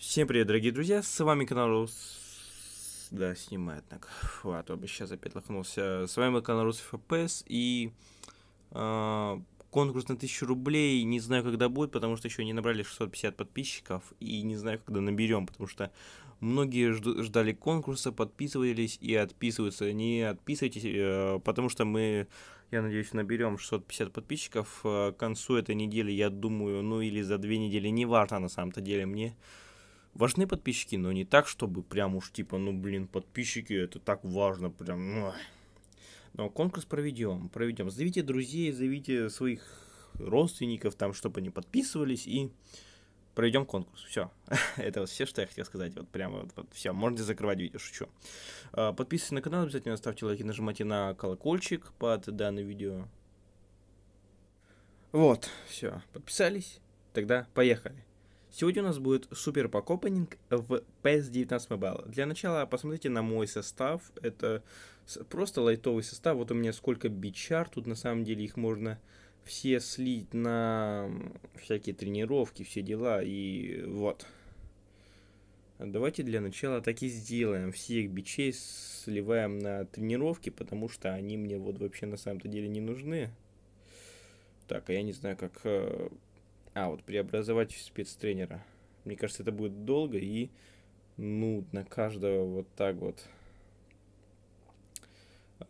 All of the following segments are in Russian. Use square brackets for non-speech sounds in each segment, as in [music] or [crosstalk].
Всем привет, дорогие друзья, с вами канал Рус... Да, снимает так. Фу, а то бы сейчас опять лохнулся. С вами канал Рус ФПС и... Э, конкурс на 1000 рублей, не знаю, когда будет, потому что еще не набрали 650 подписчиков, и не знаю, когда наберем, потому что многие ждали конкурса, подписывались и отписываются. Не отписывайтесь, э, потому что мы, я надеюсь, наберем 650 подписчиков а, к концу этой недели, я думаю, ну или за две недели, неважно на самом-то деле мне важны подписчики, но не так, чтобы прям уж типа, ну блин, подписчики, это так важно, прям. Ну. Но конкурс проведем, проведем. Зовите друзей, зовите своих родственников, там, чтобы они подписывались и проведем конкурс. Все. [laughs] это вот все, что я хотел сказать. Вот прямо вот, вот все. Можете закрывать видео, шучу. А, подписывайтесь на канал, обязательно ставьте лайки, нажимайте на колокольчик под данное видео. Вот, все, подписались. Тогда поехали. Сегодня у нас будет супер покопанинг в PS19 Mobile. Для начала посмотрите на мой состав. Это просто лайтовый состав. Вот у меня сколько бичар. Тут на самом деле их можно все слить на всякие тренировки, все дела. И вот. Давайте для начала так и сделаем. Всех бичей сливаем на тренировки, потому что они мне вот вообще на самом-то деле не нужны. Так, а я не знаю, как э, а, вот преобразовать в спецтренера. Мне кажется, это будет долго и нудно каждого вот так вот.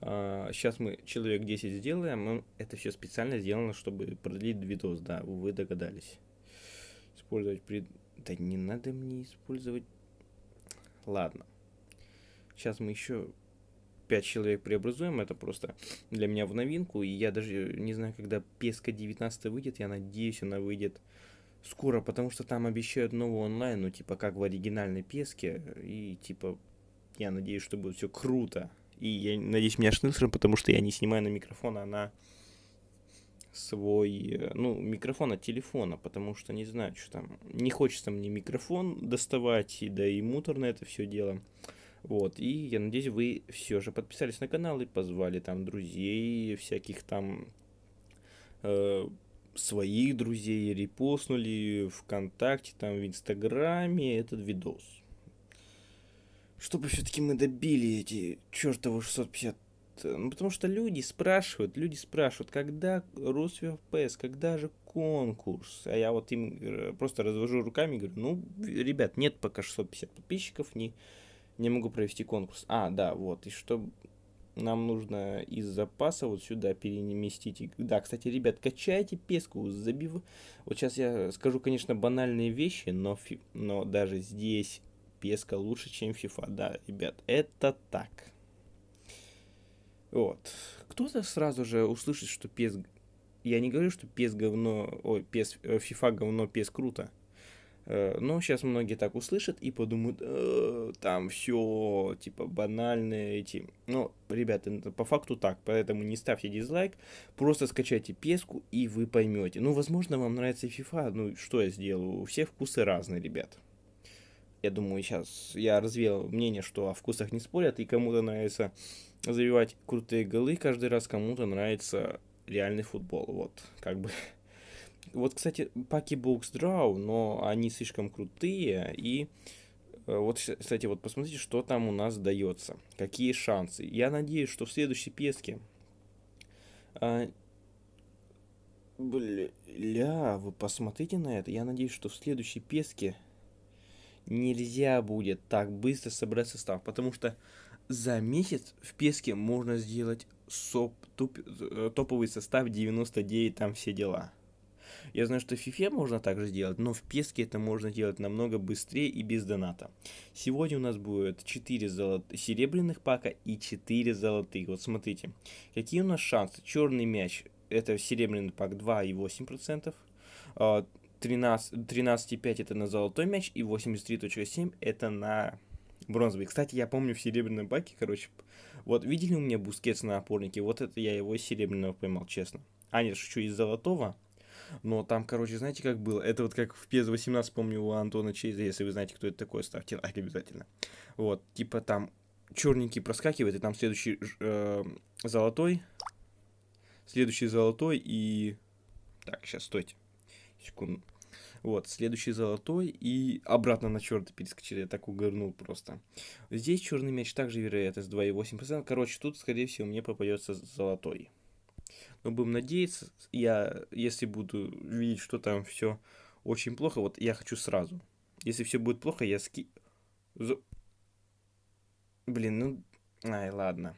А, сейчас мы человек 10 сделаем. Это все специально сделано, чтобы продлить видос, да, вы догадались. Использовать пред... Да не надо мне использовать... Ладно. Сейчас мы еще 5 человек преобразуем, это просто для меня в новинку, и я даже не знаю, когда песка 19 выйдет, я надеюсь, она выйдет скоро, потому что там обещают новую онлайн, ну, типа, как в оригинальной песке, и, типа, я надеюсь, что будет все круто. И я надеюсь, меня шнырсером, потому что я не снимаю на микрофон, а на свой, э, ну, микрофон от телефона, потому что, не знаю, что там, не хочется мне микрофон доставать, и да и муторно это все дело. Вот, и я надеюсь, вы все же подписались на канал и позвали там друзей, всяких там э, своих друзей, репостнули ВКонтакте, там в Инстаграме этот видос. Чтобы все-таки мы добили эти чертовы 650 э, ну, потому что люди спрашивают, люди спрашивают, когда Рус FPS, когда же конкурс? А я вот им э, просто развожу руками и говорю, ну, ребят, нет пока 650 подписчиков, не, ни не могу провести конкурс. А, да, вот, и что нам нужно из запаса вот сюда переместить. Да, кстати, ребят, качайте песку, забив. Вот сейчас я скажу, конечно, банальные вещи, но, фи... но даже здесь песка лучше, чем FIFA. Да, ребят, это так. Вот. Кто-то сразу же услышит, что пес... Я не говорю, что пес говно... Ой, пес... Э, FIFA говно, пес круто. Э, но сейчас многие так услышат и подумают, э, там все, типа, банальные эти. Но, ребята, по факту так, поэтому не ставьте дизлайк, просто скачайте песку и вы поймете. Ну, возможно, вам нравится FIFA, ну, что я сделаю? все вкусы разные, ребят. Я думаю, сейчас я развеял мнение, что о вкусах не спорят, и кому-то нравится забивать крутые голы каждый раз, кому-то нравится реальный футбол. Вот, как бы вот, кстати, паки Box Draw, но они слишком крутые, и э, вот, кстати, вот посмотрите, что там у нас дается, какие шансы. Я надеюсь, что в следующей песке... А, бля, вы посмотрите на это. Я надеюсь, что в следующей песке нельзя будет так быстро собрать состав, потому что за месяц в песке можно сделать соп, туп, э, топовый состав 99, там все дела. Я знаю, что в FIFA можно также сделать, но в песке это можно делать намного быстрее и без доната. Сегодня у нас будет 4 золот... серебряных пака и 4 золотых. Вот смотрите, какие у нас шансы. Черный мяч, это серебряный пак и 2,8%. 13, 13,5 это на золотой мяч и 83.7 это на бронзовый. Кстати, я помню в серебряном паке, короче, вот видели у меня бускетс на опорнике, вот это я его из серебряного поймал, честно. А нет, шучу, из золотого, но там, короче, знаете, как было? Это вот как в PS18, помню, у Антона Чейза, если вы знаете, кто это такой, ставьте лайк обязательно. Вот, типа там черненький проскакивает, и там следующий э, золотой, следующий золотой и... Так, сейчас, стойте, секунду. Вот, следующий золотой и обратно на черта перескочили. Я так угорнул просто. Здесь черный мяч также вероятность 2,8%. Короче, тут, скорее всего, мне попадется золотой. Но будем надеяться, я, если буду видеть, что там все очень плохо, вот я хочу сразу. Если все будет плохо, я ски... За... Блин, ну... Ай, ладно.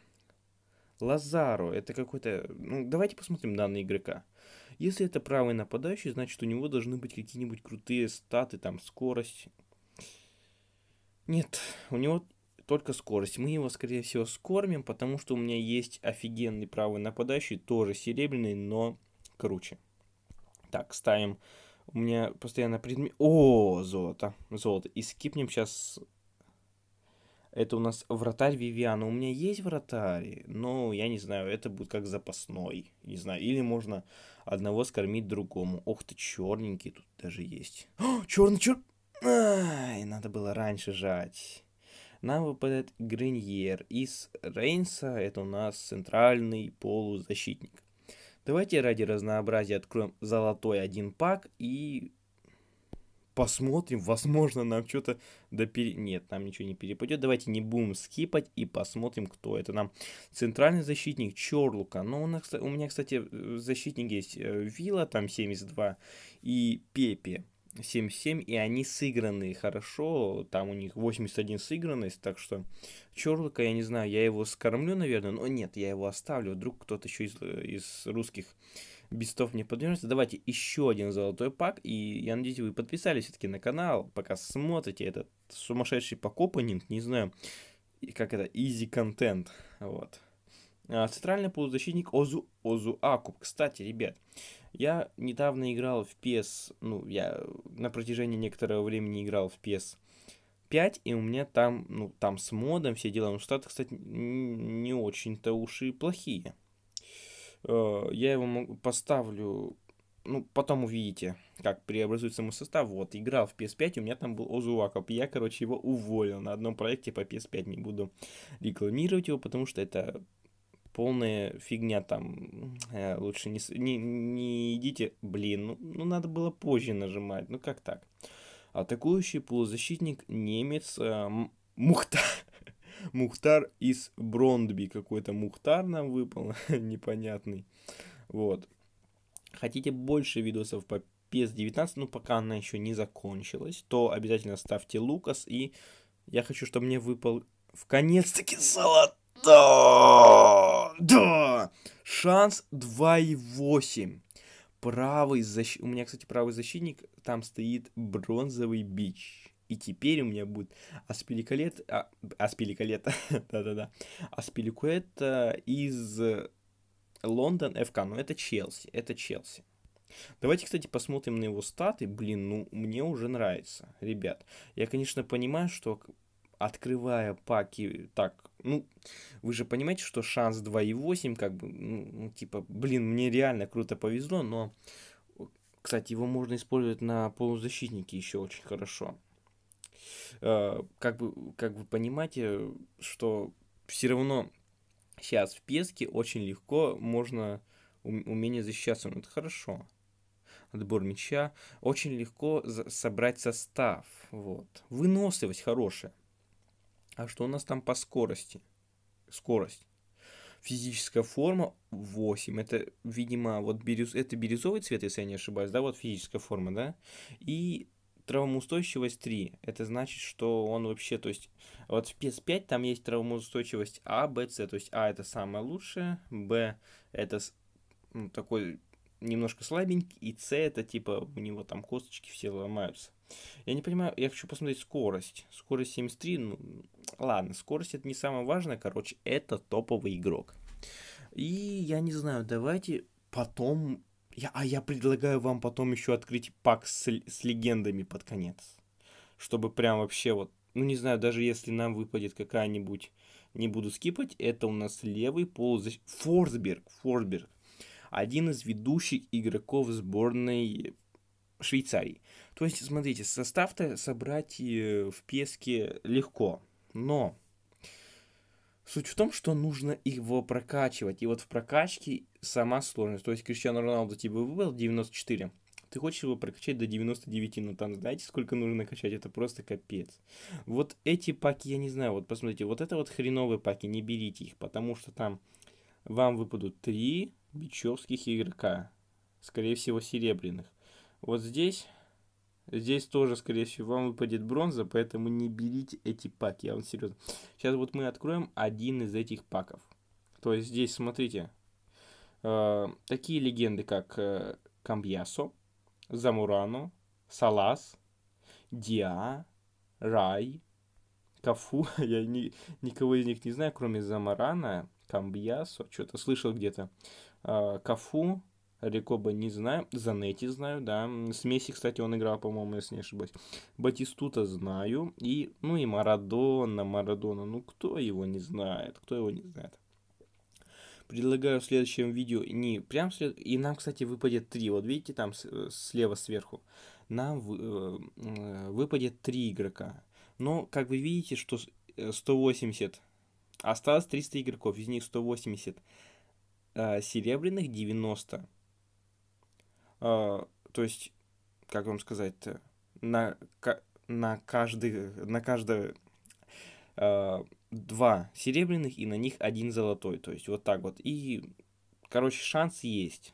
Лазаро, это какой-то... Ну, давайте посмотрим данные игрока. Если это правый нападающий, значит у него должны быть какие-нибудь крутые статы, там, скорость. Нет, у него только скорость. Мы его, скорее всего, скормим, потому что у меня есть офигенный правый нападающий, тоже серебряный, но круче. Так, ставим. У меня постоянно предмет... О, золото, золото. И скипнем сейчас... Это у нас вратарь Вивиана. У меня есть вратарь, но я не знаю, это будет как запасной. Не знаю, или можно одного скормить другому. Ох ты, черненький тут даже есть. О, [gasps] черный, черный! Ай, надо было раньше жать. Нам выпадает Гриньер. Из Рейнса это у нас центральный полузащитник. Давайте ради разнообразия откроем золотой один пак и посмотрим, возможно, нам что-то допере... Нет, нам ничего не перепадет. Давайте не будем скипать и посмотрим, кто это нам. Центральный защитник Чорлука. Но ну, у нас, у меня, кстати, защитник есть э, Вилла, там 72, и Пепе. 7-7, и они сыграны хорошо, там у них 81 сыгранность, так что Чорлока, я не знаю, я его скормлю, наверное, но нет, я его оставлю, вдруг кто-то еще из, из русских бестов мне подвернется. Давайте еще один золотой пак, и я надеюсь, вы подписались все-таки на канал, пока смотрите этот сумасшедший покопанинг, не знаю, как это, easy контент, вот. А, центральный полузащитник Озу, Озу Акуб. Кстати, ребят, я недавно играл в PS, ну, я на протяжении некоторого времени играл в PS 5, и у меня там, ну, там с модом все дела, но ну, штаты, кстати, не очень-то уж и плохие. Э, я его поставлю, ну, потом увидите, как преобразуется мой состав. Вот, играл в PS5, у меня там был Озуаков, я, короче, его уволил на одном проекте по PS5, не буду рекламировать его, потому что это полная фигня там. Э, лучше не, не, не идите. Блин, ну, ну надо было позже нажимать. Ну как так? Атакующий полузащитник немец э, Мухтар. [laughs] Мухтар из Брондби. Какой-то Мухтар нам выпал. [laughs] непонятный. Вот. Хотите больше видосов по PS19, ну пока она еще не закончилась, то обязательно ставьте Лукас. И я хочу, чтобы мне выпал в конец-таки золотой да! Да! Шанс 2,8. Правый защитник... У меня, кстати, правый защитник. Там стоит бронзовый бич. И теперь у меня будет аспиликолет... А... Аспиликолет. [laughs] Да-да-да. Аспиликолет э, из Лондон ФК. Но это Челси. Это Челси. Давайте, кстати, посмотрим на его статы. Блин, ну, мне уже нравится, ребят. Я, конечно, понимаю, что открывая паки так ну, вы же понимаете, что шанс 2,8, как бы, ну, ну, типа, блин, мне реально круто повезло, но, кстати, его можно использовать на полузащитнике еще очень хорошо. Э, как, бы, как вы понимаете, что все равно сейчас в песке очень легко можно умение защищаться, ну это хорошо. Отбор мяча. Очень легко собрать состав. Вот. Выносливость хорошая. А что у нас там по скорости? Скорость. Физическая форма 8. Это, видимо, вот бирюз... это бирюзовый цвет, если я не ошибаюсь, да, вот физическая форма, да. И травмоустойчивость 3. Это значит, что он вообще, то есть, вот в PS5 там есть травмоустойчивость А, Б, С. То есть А это самое лучшее, Б это ну, такой немножко слабенький, и С это типа у него там косточки все ломаются. Я не понимаю, я хочу посмотреть скорость. Скорость 73, ну, ладно, скорость это не самое важное, короче, это топовый игрок. И я не знаю, давайте потом... Я, а я предлагаю вам потом еще открыть пак с, с легендами под конец. Чтобы прям вообще вот... Ну, не знаю, даже если нам выпадет какая-нибудь... Не буду скипать, это у нас левый полузащитник... Форсберг, Форсберг. Один из ведущих игроков сборной Швейцарии. То есть, смотрите, состав-то собрать э, в Песке легко, но суть в том, что нужно его прокачивать. И вот в прокачке сама сложность. То есть, Криштиану Роналду тебе выбыл 94, ты хочешь его прокачать до 99, но ну, там знаете, сколько нужно качать, это просто капец. Вот эти паки, я не знаю, вот посмотрите, вот это вот хреновые паки, не берите их, потому что там вам выпадут три бичевских игрока, скорее всего серебряных. Вот здесь, здесь тоже, скорее всего, вам выпадет бронза, поэтому не берите эти паки, я вам серьезно. Сейчас вот мы откроем один из этих паков. То есть здесь, смотрите, э, такие легенды, как э, Камбьясо, Замурано, Салас, Диа, Рай, Кафу. [laughs] Я ни, никого из них не знаю, кроме Замарана, Камбьясо, что-то слышал где-то. Э, Кафу, Рекоба не знаю. Занетти знаю, да. С Месси, кстати, он играл, по-моему, если не ошибаюсь. Батистута знаю. И, ну и Марадона, Марадона. Ну, кто его не знает? Кто его не знает? Предлагаю в следующем видео, не прям след... и нам, кстати, выпадет три. Вот видите, там э, слева сверху. Нам э, выпадет три игрока. Но, как вы видите, что 180 э, Осталось 300 игроков, из них 180 э, серебряных, 90 а, то есть, как вам сказать-то, на, на, каждый, на каждое а, два серебряных и на них один золотой. То есть вот так вот. И, короче, шанс есть.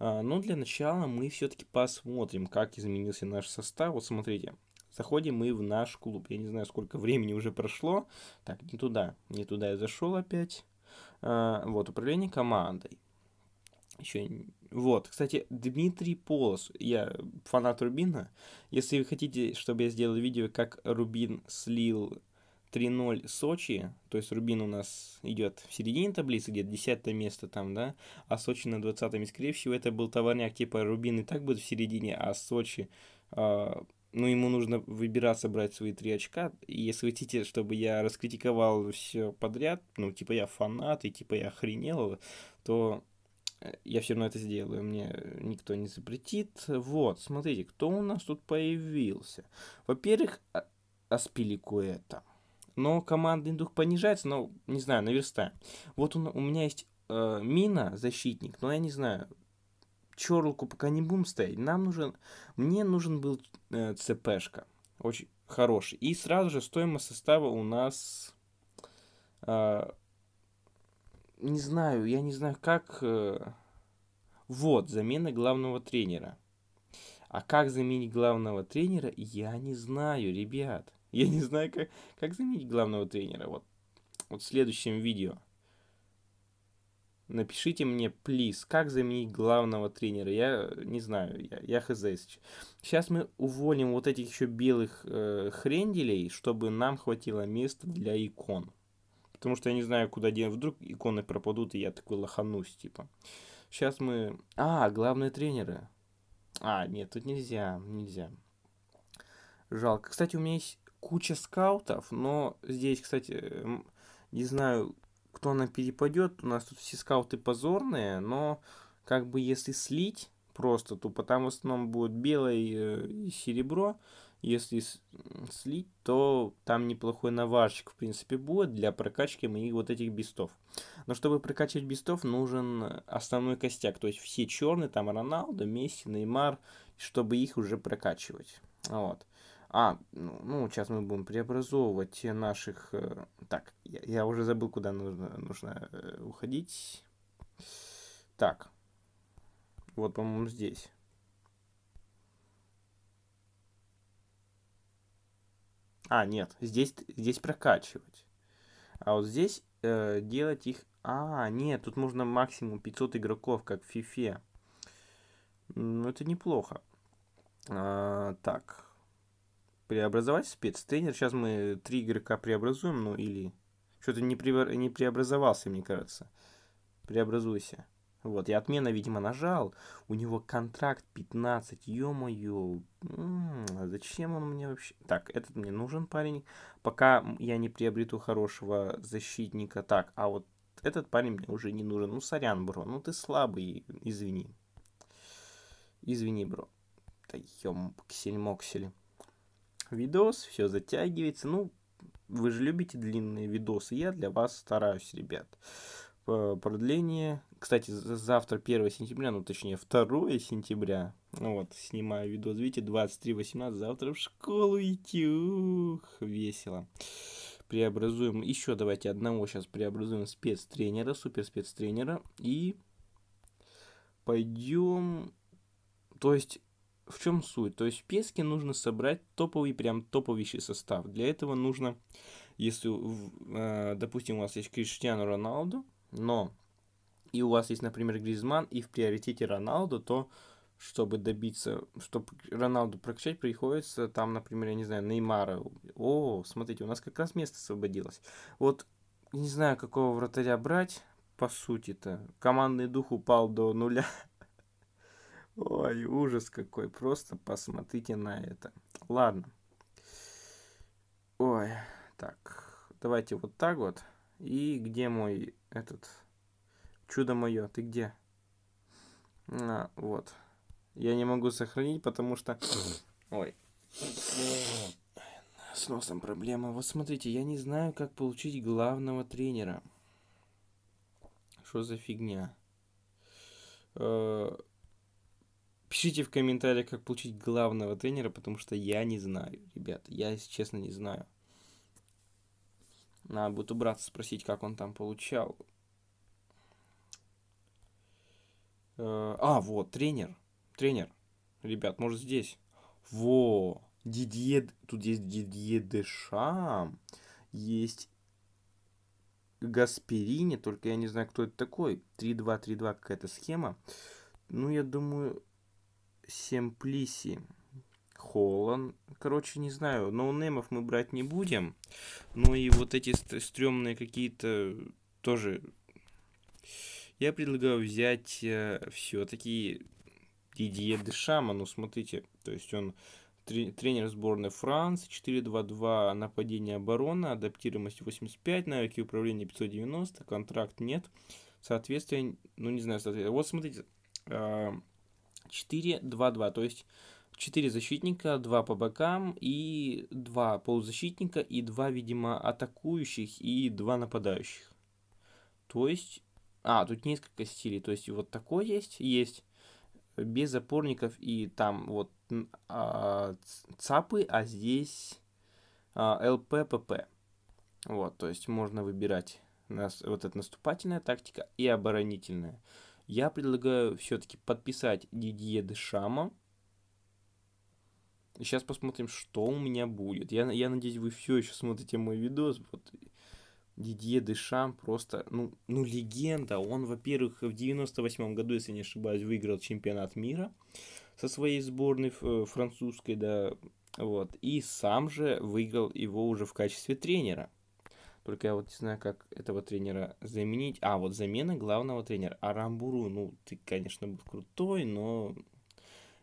А, но для начала мы все-таки посмотрим, как изменился наш состав. Вот смотрите, заходим мы в наш клуб. Я не знаю, сколько времени уже прошло. Так, не туда. Не туда я зашел опять. Вот, управление командой. Еще вот, кстати, Дмитрий Полос, я фанат Рубина. Если вы хотите, чтобы я сделал видео, как Рубин слил 3-0 Сочи, то есть Рубин у нас идет в середине таблицы, где-то 10 место там, да, а Сочи на 20-м, и скорее всего это был товарняк, типа Рубин и так будет в середине, а Сочи, э, ну, ему нужно выбираться, брать свои три очка, и если вы хотите, чтобы я раскритиковал все подряд, ну, типа я фанат, и типа я охренел, то я все равно это сделаю, мне никто не запретит. Вот, смотрите, кто у нас тут появился. Во-первых, а, Аспиликуэта. Но командный дух понижается, но, не знаю, наверстаем. Вот он, у меня есть э, мина, защитник, но я не знаю, черлку пока не будем стоять. Нам нужен, мне нужен был э, ЦПшка, очень хороший. И сразу же стоимость состава у нас э, не знаю, я не знаю, как... Э, вот, замена главного тренера. А как заменить главного тренера, я не знаю, ребят. [laughs] Я не знаю, как, как заменить главного тренера. Вот, вот в следующем видео. Напишите мне, плиз, как заменить главного тренера. Я не знаю, я, я хз. Сейчас мы уволим вот этих еще белых э, хренделей, чтобы нам хватило места для икон. Потому что я не знаю, куда день вдруг иконы пропадут, и я такой лоханусь, типа. Сейчас мы... А, главные тренеры. А, нет, тут нельзя, нельзя. Жалко. Кстати, у меня есть куча скаутов, но здесь, кстати, не знаю, кто нам перепадет. У нас тут все скауты позорные, но как бы если слить просто, то потом в основном будет белое э, и серебро. Если слить, то там неплохой наварщик, в принципе, будет для прокачки моих вот этих бестов. Но чтобы прокачать бестов, нужен основной костяк. То есть все черные, там Роналдо, Месси, Неймар, чтобы их уже прокачивать. Вот. А, ну, ну сейчас мы будем преобразовывать наших... Э, так, я, я уже забыл, куда нужно, нужно э, уходить. Так. Вот, по-моему, здесь. А, нет, здесь, здесь прокачивать. А вот здесь э, делать их... А, нет, тут можно максимум 500 игроков, как в FIFA. Ну, это неплохо. А, так. Преобразовать спецтренер. Сейчас мы три игрока преобразуем, ну или... Что-то не, при... не преобразовался, мне кажется. Преобразуйся. Вот, и отмена, видимо, нажал. У него контракт 15, ё-моё. Зачем он мне вообще... Так, этот мне нужен парень. Пока я не приобрету хорошего защитника. Так, а вот этот парень мне уже не нужен. Ну, сорян, бро, ну ты слабый, извини. Извини, бро. Да ём, ксель-моксель. Видос, все затягивается. Ну, вы же любите длинные видосы. Я для вас стараюсь, ребят. Э, продление. Кстати, завтра 1 сентября, ну точнее 2 сентября, ну вот, снимаю видос, видите, 23.18, завтра в школу идти, ух, весело. Преобразуем, еще давайте одного сейчас преобразуем спецтренера, супер спецтренера, и пойдем, то есть в чем суть? То есть в песке нужно собрать топовый, прям топовищий состав. Для этого нужно, если, э, допустим, у вас есть Криштиану Роналду, но и у вас есть, например, Гризман и в приоритете Роналду, то чтобы добиться, чтобы Роналду прокачать, приходится там, например, я не знаю, Неймара. О, смотрите, у нас как раз место освободилось. Вот не знаю, какого вратаря брать, по сути-то. Командный дух упал до нуля. Ой, ужас какой, просто посмотрите на это. Ладно. Ой, так, давайте вот так вот. И где мой этот... Чудо мое, ты где? А, вот. Я не могу сохранить, потому что... [coughs] Ой. С носом проблема. Вот смотрите, я не знаю, как получить главного тренера. Что за фигня? Э, пишите в комментариях, как получить главного тренера, потому что я не знаю, ребят. Я, если честно, не знаю. Надо будет у брата спросить, как он там получал. Э, а, вот, тренер. Тренер. Ребят, может здесь? Во! Дидье... Тут есть Дидье Дешам. Есть Гасперини, только я не знаю, кто это такой. 3-2-3-2 какая-то схема. Ну, я думаю, Семплиси. Холланд. Короче, не знаю, ноунеймов мы брать не будем. Ну и вот эти стрёмные какие-то тоже... Я предлагаю взять э, все-таки Дидье Дешама. Ну, смотрите, то есть он тренер сборной Франции, 4-2-2 нападение оборона, адаптируемость 85, навыки управления 590, контракт нет, Соответственно, ну не знаю, соответствие. Вот смотрите, 4-2-2, э, то есть 4 защитника, 2 по бокам и 2 полузащитника и 2, видимо, атакующих и 2 нападающих. То есть... А, тут несколько стилей. То есть вот такой есть, есть без опорников и там вот а, ЦАПы, а здесь а, ЛППП. Вот, то есть можно выбирать нас, вот эта наступательная тактика и оборонительная. Я предлагаю все-таки подписать Дидье Дешама, Сейчас посмотрим, что у меня будет. Я, я надеюсь, вы все еще смотрите мой видос. Вот. Дидье Дешам просто, ну, ну, легенда. Он, во-первых, в 98 году, если не ошибаюсь, выиграл чемпионат мира со своей сборной э, французской, да, вот. И сам же выиграл его уже в качестве тренера. Только я вот не знаю, как этого тренера заменить. А, вот замена главного тренера. Арамбуру, ну, ты, конечно, был крутой, но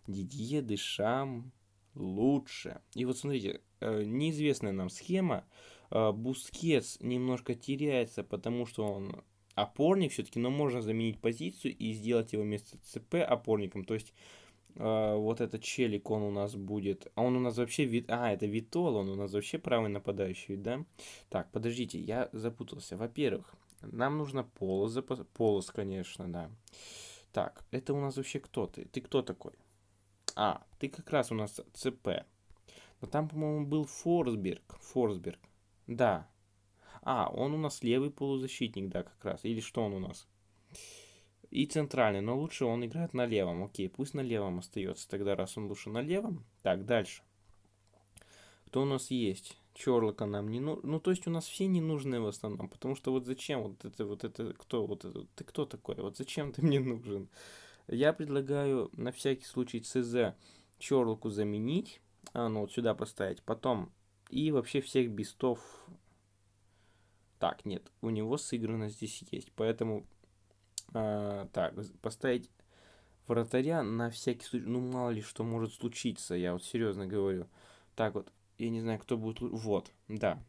Дидье Дешам лучше. И вот смотрите, э, неизвестная нам схема. Э, Бускетс немножко теряется, потому что он опорник все-таки, но можно заменить позицию и сделать его вместо ЦП опорником. То есть э, вот этот челик, он у нас будет... А он у нас вообще... Вит... А, это Витол, он у нас вообще правый нападающий, да? Так, подождите, я запутался. Во-первых, нам нужно полос, полос, конечно, да. Так, это у нас вообще кто ты? Ты кто такой? А, ты как раз у нас ЦП. Но там, по-моему, был Форсберг. Форсберг. Да. А, он у нас левый полузащитник, да, как раз. Или что он у нас? И центральный, но лучше он играет на левом. Окей, пусть на левом остается. Тогда раз он лучше на левом. Так, дальше. Кто у нас есть? Черлока нам не нужно. Ну, то есть у нас все ненужные в основном. Потому что вот зачем вот это, вот это, кто вот это, ты кто такой? Вот зачем ты мне нужен? Я предлагаю на всякий случай CZ черлоку заменить, а, ну вот сюда поставить, потом и вообще всех бистов. Так, нет, у него сыграно здесь есть, поэтому а, так, поставить вратаря на всякий случай, ну мало ли что может случиться, я вот серьезно говорю. Так вот, я не знаю, кто будет... Вот, да,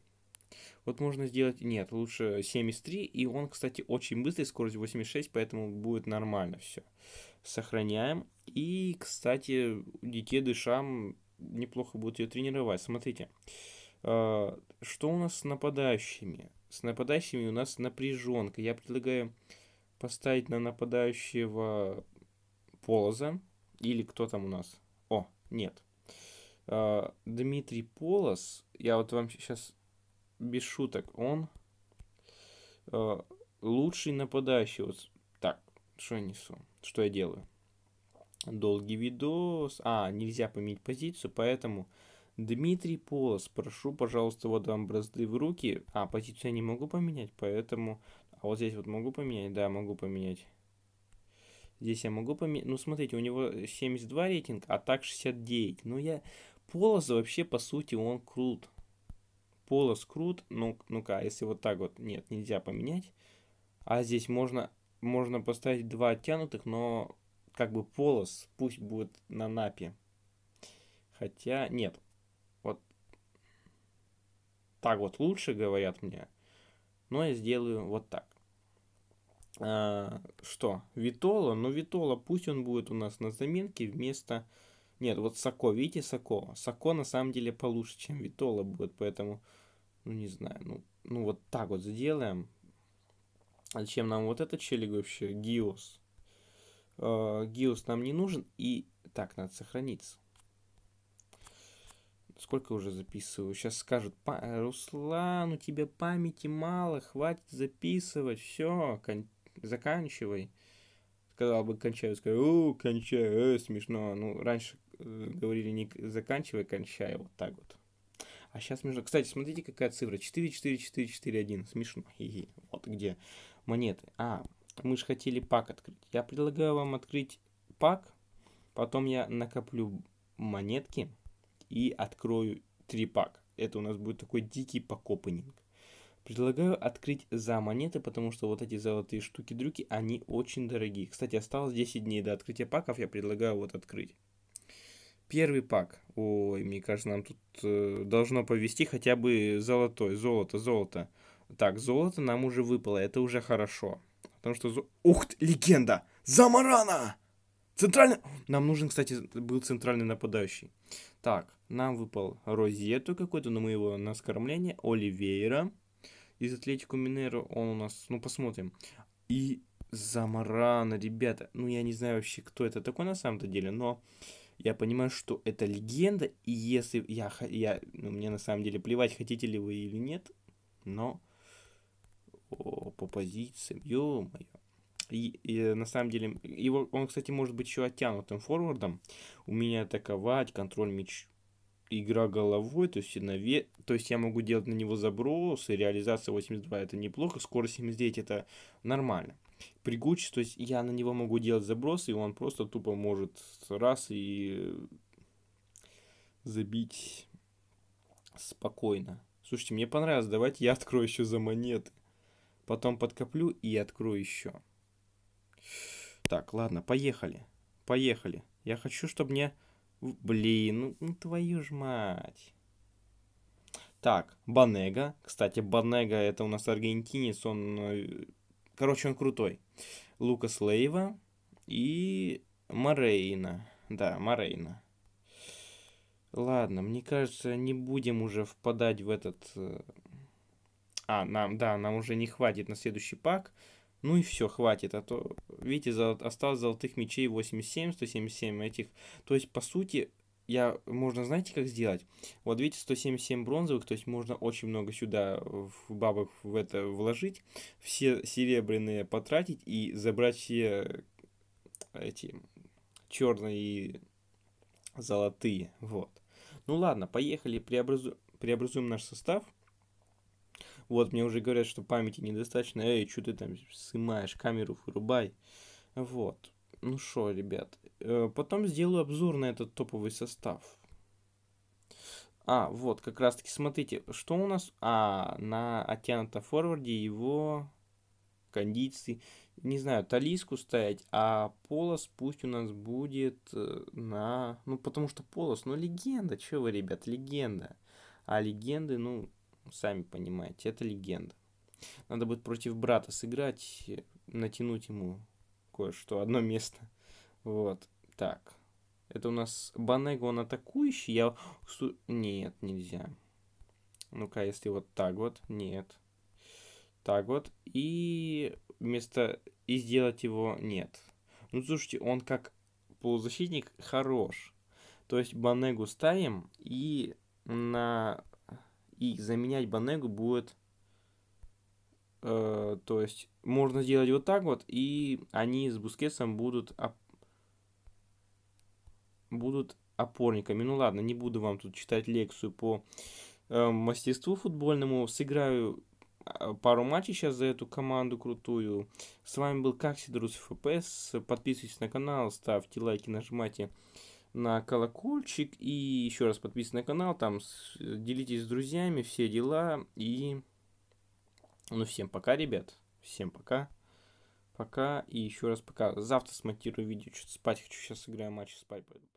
вот можно сделать, нет, лучше 73, и он, кстати, очень быстрый, скорость 86, поэтому будет нормально все. Сохраняем. И, кстати, детей дышам неплохо будет ее тренировать. Смотрите, э, что у нас с нападающими? С нападающими у нас напряженка. Я предлагаю поставить на нападающего Полоза. Или кто там у нас? О, нет. Э, Дмитрий Полос. Я вот вам сейчас без шуток, он э, лучший нападающий. Вот так, что я несу? Что я делаю? Долгий видос. А, нельзя поменять позицию, поэтому Дмитрий Полос, прошу, пожалуйста, вот вам бразды в руки. А, позицию я не могу поменять, поэтому... А вот здесь вот могу поменять? Да, могу поменять. Здесь я могу поменять... Ну, смотрите, у него 72 рейтинг, а так 69. Ну, я... Полос вообще, по сути, он крут пола скрут, ну, ну-ка, а если вот так вот, нет, нельзя поменять. А здесь можно, можно поставить два оттянутых, но как бы полос пусть будет на напе. Хотя, нет, вот так вот лучше, говорят мне. Но я сделаю вот так. А, что? Витола? Ну, Витола пусть он будет у нас на заменке вместо... Нет, вот Соко, видите Соко? Соко на самом деле получше, чем Витола будет, поэтому ну не знаю, ну, ну вот так вот сделаем. А зачем нам вот этот челик вообще? Гиос. Э, Гиос нам не нужен. И так, надо сохраниться. Сколько уже записываю? Сейчас скажут, Руслан, у тебя памяти мало, хватит записывать, все, кон- заканчивай. Сказал бы, кончаю, скажу, о, кончаю, э, смешно. Ну, раньше э, говорили, не заканчивай, кончай, вот так вот. А сейчас смешно. Кстати, смотрите, какая цифра. 4, 4, 4, 4, 1. Смешно. хи Вот где монеты. А, мы же хотели пак открыть. Я предлагаю вам открыть пак. Потом я накоплю монетки и открою три пак. Это у нас будет такой дикий покопанинг. Предлагаю открыть за монеты, потому что вот эти золотые штуки-дрюки, они очень дорогие. Кстати, осталось 10 дней до открытия паков, я предлагаю вот открыть. Первый пак. Ой, мне кажется, нам тут э, должно повести хотя бы золотой. Золото, золото. Так, золото нам уже выпало, это уже хорошо. Потому что... Зо... Ух ты, легенда! Замарана! Центральный... Нам нужен, кстати, был центральный нападающий. Так, нам выпал Розету какой-то, но мы его на скормление. Оливейра из Атлетику Минеро, Он у нас... Ну, посмотрим. И Замарана, ребята. Ну, я не знаю вообще, кто это такой на самом-то деле, но я понимаю, что это легенда, и если я, я ну, мне на самом деле плевать, хотите ли вы или нет, но о, по позициям, ё-моё. И, и на самом деле, его, он, кстати, может быть еще оттянутым форвардом. У меня атаковать, контроль мяч, игра головой, то есть, на ве, то есть я могу делать на него забросы, реализация 82 это неплохо, скорость 79 это нормально прыгуч, то есть я на него могу делать забросы, и он просто тупо может раз и забить спокойно. Слушайте, мне понравилось, давайте я открою еще за монеты. Потом подкоплю и открою еще. Так, ладно, поехали. Поехали. Я хочу, чтобы мне... Блин, ну, ну, твою ж мать. Так, Банега. Кстати, Банега это у нас аргентинец, он э, Короче, он крутой. Лукас Лейва и Морейна. Да, Морейна. Ладно, мне кажется, не будем уже впадать в этот... Э, а, нам, да, нам уже не хватит на следующий пак. Ну и все, хватит, а то, видите, осталось золотых мечей 87, 177 этих. То есть, по сути, я, можно, знаете, как сделать? Вот видите, 177 бронзовых, то есть можно очень много сюда в бабок в это вложить, все серебряные потратить и забрать все эти черные и золотые, вот. Ну ладно, поехали, преобразу... преобразуем наш состав. Вот, мне уже говорят, что памяти недостаточно. Эй, что ты там снимаешь камеру, вырубай. Вот. Ну что, ребят, э, потом сделаю обзор на этот топовый состав. А, вот, как раз таки, смотрите, что у нас... А, на Атяната форварде его кондиции, не знаю, талиску ставить, а полос пусть у нас будет э, на... Ну, потому что полос, ну, легенда, че вы, ребят, легенда. А легенды, ну, сами понимаете, это легенда. Надо будет против брата сыграть, э, натянуть ему кое-что, одно место. Вот, так. Это у нас Банего, он атакующий. Я... Нет, нельзя. Ну-ка, если вот так вот. Нет. Так вот. И вместо... И сделать его нет. Ну, слушайте, он как полузащитник хорош. То есть Банегу ставим, и на... И заменять Банегу будет Э, то есть можно сделать вот так вот, и они с Бускетсом будут, оп... будут опорниками. Ну ладно, не буду вам тут читать лекцию по э, мастерству футбольному. Сыграю э, пару матчей сейчас за эту команду крутую. С вами был Каксидрус ФПС. Подписывайтесь на канал, ставьте лайки, нажимайте на колокольчик. И еще раз подписывайтесь на канал, там делитесь с друзьями, все дела. И ну, всем пока, ребят. Всем пока. Пока и еще раз пока. Завтра смонтирую видео. Что-то спать хочу. Сейчас играю матч спать пойду.